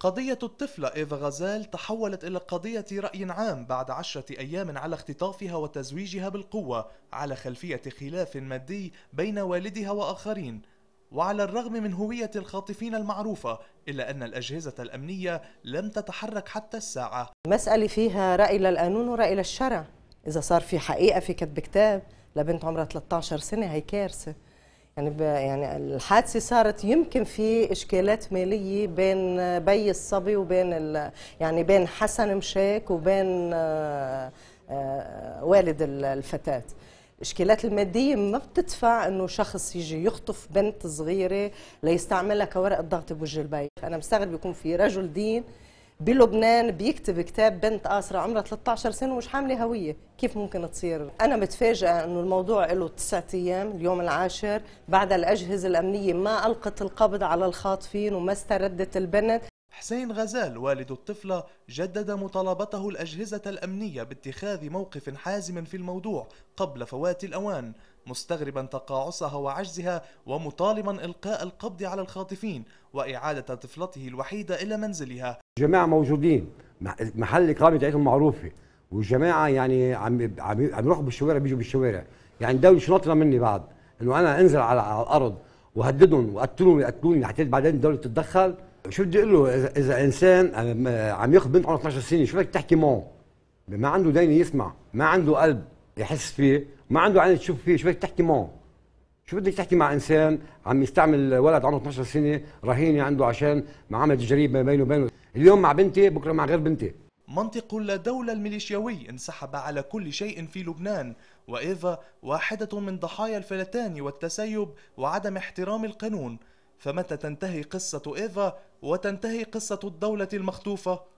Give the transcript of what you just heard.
قضية الطفلة إيفا غازال تحولت إلى قضية رأي عام بعد عشرة أيام على اختطافها وتزويجها بالقوة على خلفية خلاف مادي بين والدها وآخرين وعلى الرغم من هوية الخاطفين المعروفة إلا أن الأجهزة الأمنية لم تتحرك حتى الساعة مسألة فيها رأي للقانون ورأي للشرع إذا صار في حقيقة في كتب كتاب لبنت عمرها 13 سنة هي كارثة يعني يعني الحادثه صارت يمكن في اشكالات ماليه بين بي الصبي وبين ال... يعني بين حسن مشاك وبين آه، آه، والد الفتاه الاشكالات الماديه ما بتدفع انه شخص يجي يخطف بنت صغيره ليستعملها كورقه ضغط بوجه البي انا مستغرب يكون في رجل دين بلبنان بيكتب كتاب بنت آسرة عمرها 13 سنه ومش حامله هويه كيف ممكن تصير انا متفاجئه انه الموضوع له تسعة ايام اليوم العاشر بعد الاجهزه الامنيه ما القت القبض على الخاطفين وما استردت البنت حسين غزال والد الطفلة جدد مطالبته الأجهزة الأمنية باتخاذ موقف حازم في الموضوع قبل فوات الأوان مستغربا تقاعسها وعجزها ومطالبا إلقاء القبض على الخاطفين وإعادة طفلته الوحيدة إلى منزلها الجماعه موجودين محل الاقامه بتاعتهم معروفه والجماعه يعني عم عم, عم يروحوا بالشوارع بيجوا بالشوارع يعني الدوله شو ناطره مني بعد انه انا انزل على, على الارض وهددهم وقتلهم يقتلوني حتى بعدين الدوله تتدخل شو بدي اقول له اذا اذا انسان عم ياخذ بنت عمرها 12 سنه شو بدك تحكي معه ما عنده دين يسمع ما عنده قلب يحس فيه ما عنده عين تشوف فيه شو بدك تحكي معه شو بدك تحكي مع انسان عم يستعمل ولد عمره 12 سنه رهينه عنده عشان معامله ما بينه وبينه اليوم مع بنتي بكره مع غير بنتي منطق دولة الميليشياوي انسحب على كل شيء في لبنان وإيفا واحدة من ضحايا الفلتان والتسيب وعدم احترام القانون فمتى تنتهي قصة إيفا وتنتهي قصة الدولة المخطوفة؟